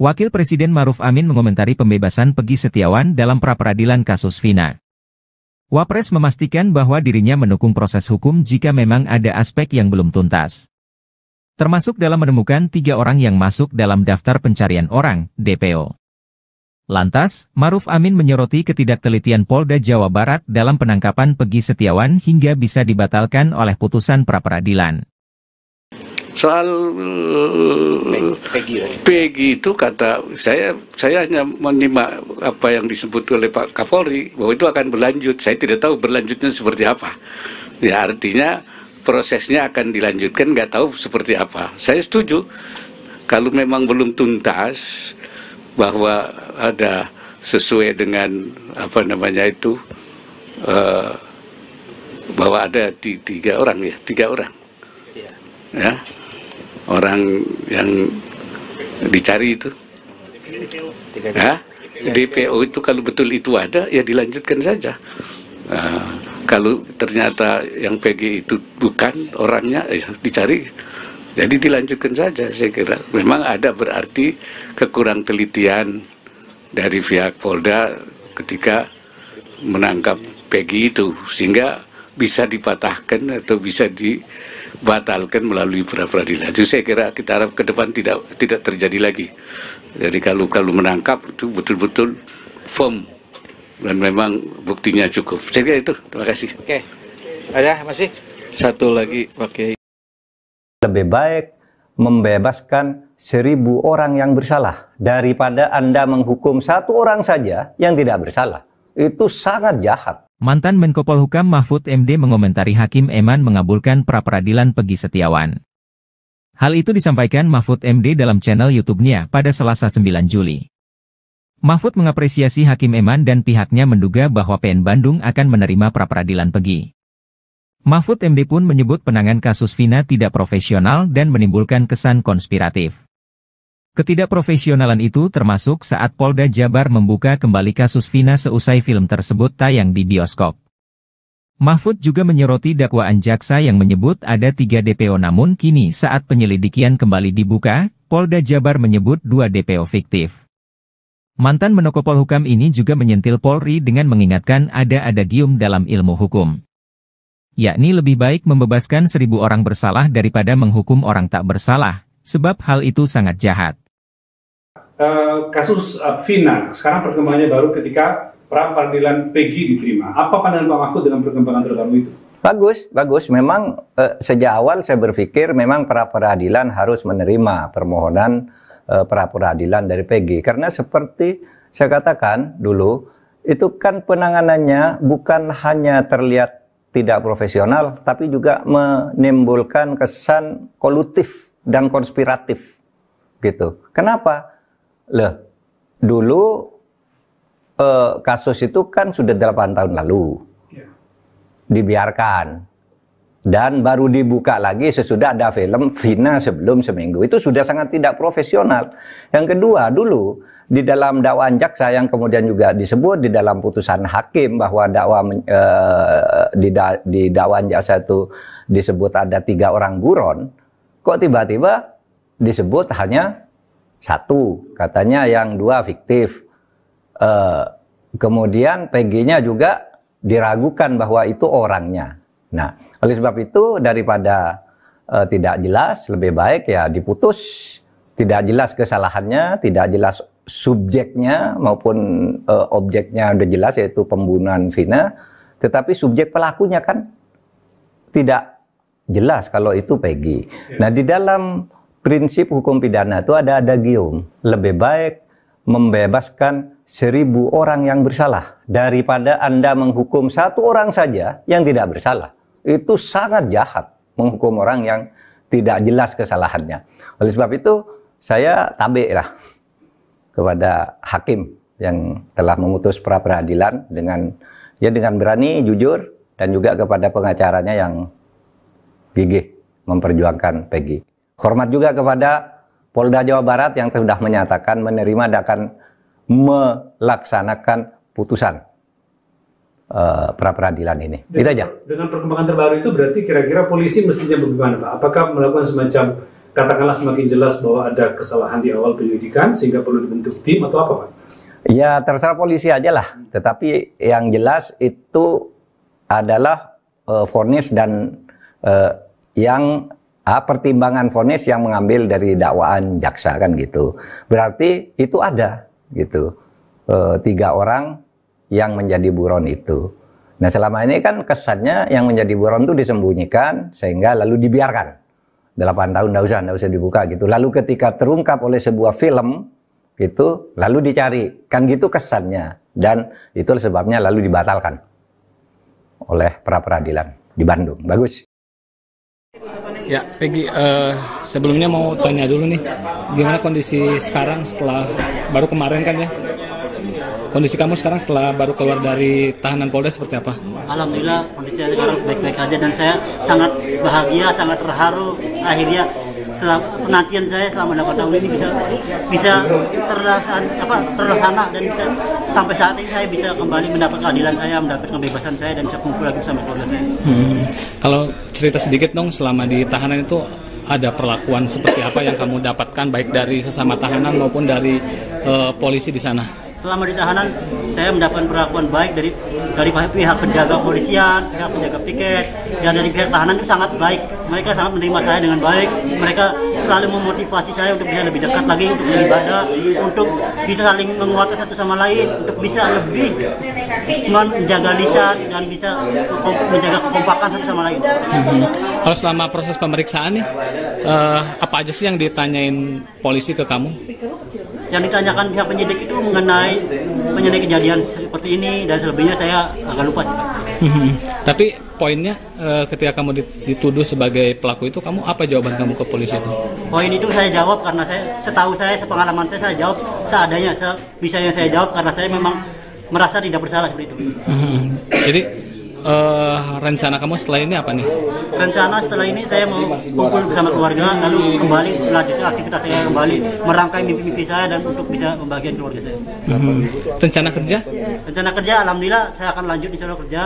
Wakil Presiden Maruf Amin mengomentari pembebasan Pegi Setiawan dalam pra-peradilan kasus Vina. Wapres memastikan bahwa dirinya mendukung proses hukum jika memang ada aspek yang belum tuntas. Termasuk dalam menemukan tiga orang yang masuk dalam daftar pencarian orang, DPO. Lantas, Maruf Amin menyoroti ketidaktelitian Polda Jawa Barat dalam penangkapan Pegi Setiawan hingga bisa dibatalkan oleh putusan pra-peradilan soal uh, itu kata saya saya hanya menyimak apa yang disebut oleh Pak Kapolri bahwa itu akan berlanjut. Saya tidak tahu berlanjutnya seperti apa. Ya artinya prosesnya akan dilanjutkan nggak tahu seperti apa. Saya setuju kalau memang belum tuntas bahwa ada sesuai dengan apa namanya itu eh, bahwa ada di tiga orang ya tiga orang iya. ya orang yang dicari itu ya DPO itu kalau betul itu ada ya dilanjutkan saja uh, kalau ternyata yang PG itu bukan orangnya ya dicari jadi dilanjutkan saja saya kira memang ada berarti kekurang telitian dari pihak Polda ketika menangkap PG itu sehingga bisa dipatahkan atau bisa di dibatalkan melalui pra peradilan. jadi saya kira kita harap ke depan tidak tidak terjadi lagi. Jadi kalau kalau menangkap itu betul-betul firm dan memang buktinya cukup. Saya kira itu. Terima kasih. Oke. Ada masih satu lagi pakai Lebih baik membebaskan seribu orang yang bersalah daripada Anda menghukum satu orang saja yang tidak bersalah. Itu sangat jahat. Mantan Menko Polhukam Mahfud MD mengomentari Hakim Eman mengabulkan pra-peradilan Pegi Setiawan. Hal itu disampaikan Mahfud MD dalam channel YouTube-nya pada Selasa 9 Juli. Mahfud mengapresiasi Hakim Eman dan pihaknya menduga bahwa PN Bandung akan menerima pra-peradilan Pegi. Mahfud MD pun menyebut penangan kasus Vina tidak profesional dan menimbulkan kesan konspiratif. Ketidakprofesionalan itu termasuk saat Polda Jabar membuka kembali kasus Vina seusai film tersebut tayang di bioskop. Mahfud juga menyoroti dakwaan jaksa yang menyebut ada tiga DPO namun kini saat penyelidikan kembali dibuka, Polda Jabar menyebut dua DPO fiktif. Mantan menokopol hukam ini juga menyentil Polri dengan mengingatkan ada adagium dalam ilmu hukum. Yakni lebih baik membebaskan seribu orang bersalah daripada menghukum orang tak bersalah, sebab hal itu sangat jahat. Uh, kasus uh, sekarang perkembangannya baru ketika pra peradilan PG diterima. Apa pandangan Pak Mahfud dengan perkembangan terbaru itu? Bagus, bagus. Memang uh, sejak awal saya berpikir memang pra peradilan harus menerima permohonan uh, pra peradilan dari PG karena seperti saya katakan dulu itu kan penanganannya bukan hanya terlihat tidak profesional tapi juga menimbulkan kesan kolutif dan konspiratif gitu. Kenapa? Loh, dulu eh, kasus itu kan sudah 8 tahun lalu. Ya. Dibiarkan. Dan baru dibuka lagi sesudah ada film Vina sebelum seminggu. Itu sudah sangat tidak profesional. Yang kedua, dulu di dalam dakwaan jaksa yang kemudian juga disebut di dalam putusan hakim bahwa dakwa eh, di, da, di dakwaan jaksa itu disebut ada tiga orang buron Kok tiba-tiba disebut hanya satu, katanya yang dua fiktif. E, kemudian PG-nya juga diragukan bahwa itu orangnya. Nah, oleh sebab itu daripada e, tidak jelas, lebih baik ya diputus. Tidak jelas kesalahannya, tidak jelas subjeknya maupun e, objeknya udah jelas yaitu pembunuhan Vina, tetapi subjek pelakunya kan tidak jelas kalau itu Peggy. Iya. Nah, di dalam prinsip hukum pidana itu ada adagium, lebih baik membebaskan seribu orang yang bersalah daripada Anda menghukum satu orang saja yang tidak bersalah. Itu sangat jahat menghukum orang yang tidak jelas kesalahannya. Oleh sebab itu, saya tabik lah kepada hakim yang telah memutus pra peradilan dengan ya dengan berani, jujur, dan juga kepada pengacaranya yang gigih memperjuangkan Peggy. Hormat juga kepada Polda Jawa Barat yang sudah menyatakan menerima dan akan melaksanakan putusan uh, eh, pra peradilan ini. Dengan, itu aja. Dengan perkembangan terbaru itu berarti kira-kira polisi mestinya bagaimana Pak? Apakah melakukan semacam katakanlah semakin jelas bahwa ada kesalahan di awal penyelidikan sehingga perlu dibentuk tim atau apa Pak? Ya terserah polisi aja lah. Tetapi yang jelas itu adalah uh, fornis dan uh, yang ah, pertimbangan vonis yang mengambil dari dakwaan jaksa kan gitu. Berarti itu ada gitu e, tiga orang yang menjadi buron itu. Nah selama ini kan kesannya yang menjadi buron itu disembunyikan sehingga lalu dibiarkan. 8 tahun tidak usah, tidak usah dibuka gitu. Lalu ketika terungkap oleh sebuah film itu lalu dicari. Kan gitu kesannya. Dan itu sebabnya lalu dibatalkan oleh pra peradilan di Bandung. Bagus. Ya, Peggy, uh, sebelumnya mau tanya dulu nih, gimana kondisi sekarang setelah baru kemarin kan ya? Kondisi kamu sekarang setelah baru keluar dari tahanan Polda seperti apa? Alhamdulillah kondisi sekarang baik-baik aja dan saya sangat bahagia, sangat terharu akhirnya selama, penantian saya selama dapat tahun ini bisa bisa terlaksana apa terlaksana dan bisa sampai saat ini saya bisa kembali mendapat keadilan saya mendapat kebebasan saya dan bisa kumpul lagi sama keluarga saya. Hmm. Kalau cerita sedikit dong selama di tahanan itu ada perlakuan seperti apa yang kamu dapatkan baik dari sesama tahanan maupun dari uh, polisi di sana? selama di tahanan saya mendapatkan perlakuan baik dari dari pihak penjaga polisian, pihak penjaga piket, dan dari pihak tahanan itu sangat baik mereka sangat menerima saya dengan baik mereka selalu memotivasi saya untuk bisa lebih dekat lagi untuk beribadah untuk bisa saling menguatkan satu sama lain untuk bisa lebih menjaga lisan dan bisa menjaga kekompakan satu sama lain hmm. kalau selama proses pemeriksaan nih uh, apa aja sih yang ditanyain polisi ke kamu yang ditanyakan pihak penyidik itu mengenai penyidik kejadian seperti ini dan selebihnya saya agak lupa sih Tapi poinnya e, ketika kamu dituduh sebagai pelaku itu, kamu apa jawaban kamu ke polisi itu? Poin itu saya jawab karena saya setahu saya, sepengalaman saya, saya jawab seadanya, bisa yang saya jawab karena saya memang merasa tidak bersalah seperti itu. Jadi uh, rencana kamu setelah ini apa nih? Rencana setelah ini saya mau kumpul bersama keluarga lalu kembali melanjutkan aktivitas saya kembali merangkai mimpi-mimpi saya dan untuk bisa membagian keluarga saya. Hmm. Rencana kerja? Rencana kerja alhamdulillah saya akan lanjut di sana kerja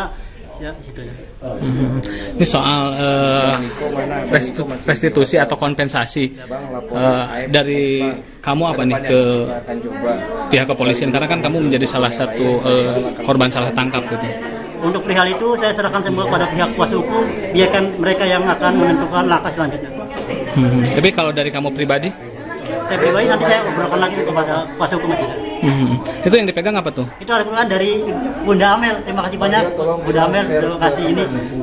Ya, hmm. Ini soal uh, restitusi atau kompensasi uh, dari kamu apa nih ke pihak kepolisian karena kan kamu menjadi salah satu uh, korban salah tangkap gitu. Untuk perihal itu saya serahkan semua pada pihak kuasa hukum, biarkan mereka yang akan menentukan langkah selanjutnya. Hmm. Tapi kalau dari kamu pribadi? Saya pribadi nanti saya obrolkan lagi kepada kuasa hukum itu Hmm. Itu yang dipegang apa tuh? Itu adalah dari Bunda Amel. Terima kasih banyak Bunda Amel. Terima kasih ini.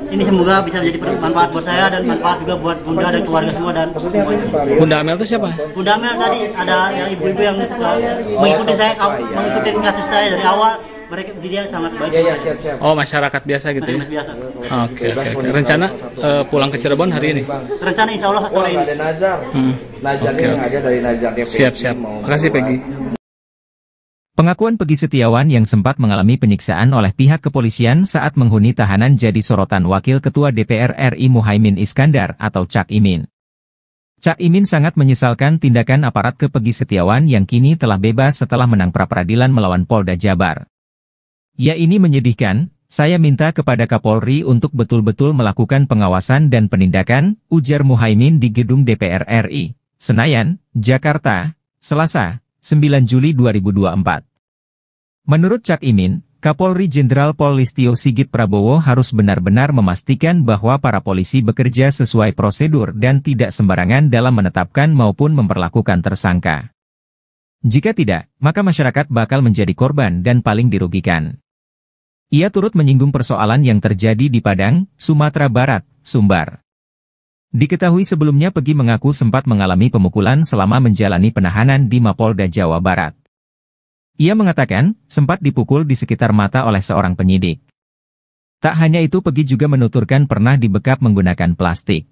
Ini semoga bisa menjadi manfaat buat saya dan manfaat juga buat Bunda dan keluarga semua dan semuanya. Bunda Amel itu siapa? Bunda Amel tadi ada yang ibu-ibu yang mengikuti saya, mengikuti kasus saya dari awal mereka dia sangat baik. Ya, ya, siap, siap. Oh, masyarakat biasa gitu ya? masyarakat ya. Biasa. Oke, oke, oke. Rencana uh, pulang ke Cirebon hari ini. Rencana insya Allah sore ini. ada Nazar. Hmm. Nazar okay, okay. ada dari Nazar DPP. Siap, siap. Makasih Peggy. Pengakuan Pegi Setiawan yang sempat mengalami penyiksaan oleh pihak kepolisian saat menghuni tahanan jadi sorotan Wakil Ketua DPR RI Muhaimin Iskandar atau Cak Imin. Cak Imin sangat menyesalkan tindakan aparat ke Pegi Setiawan yang kini telah bebas setelah menang pra-peradilan melawan Polda Jabar. Ya ini menyedihkan, saya minta kepada Kapolri untuk betul-betul melakukan pengawasan dan penindakan, ujar Muhaimin di gedung DPR RI. Senayan, Jakarta, Selasa, 9 Juli 2024. Menurut Cak Imin, Kapolri Jenderal Polistio Sigit Prabowo harus benar-benar memastikan bahwa para polisi bekerja sesuai prosedur dan tidak sembarangan dalam menetapkan maupun memperlakukan tersangka. Jika tidak, maka masyarakat bakal menjadi korban dan paling dirugikan. Ia turut menyinggung persoalan yang terjadi di Padang, Sumatera Barat, Sumbar. Diketahui sebelumnya Pegi mengaku sempat mengalami pemukulan selama menjalani penahanan di Mapolda Jawa Barat. Ia mengatakan, sempat dipukul di sekitar mata oleh seorang penyidik. Tak hanya itu Pegi juga menuturkan pernah dibekap menggunakan plastik.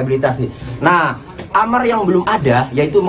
rehabilitasi. Nah, amar yang belum ada yaitu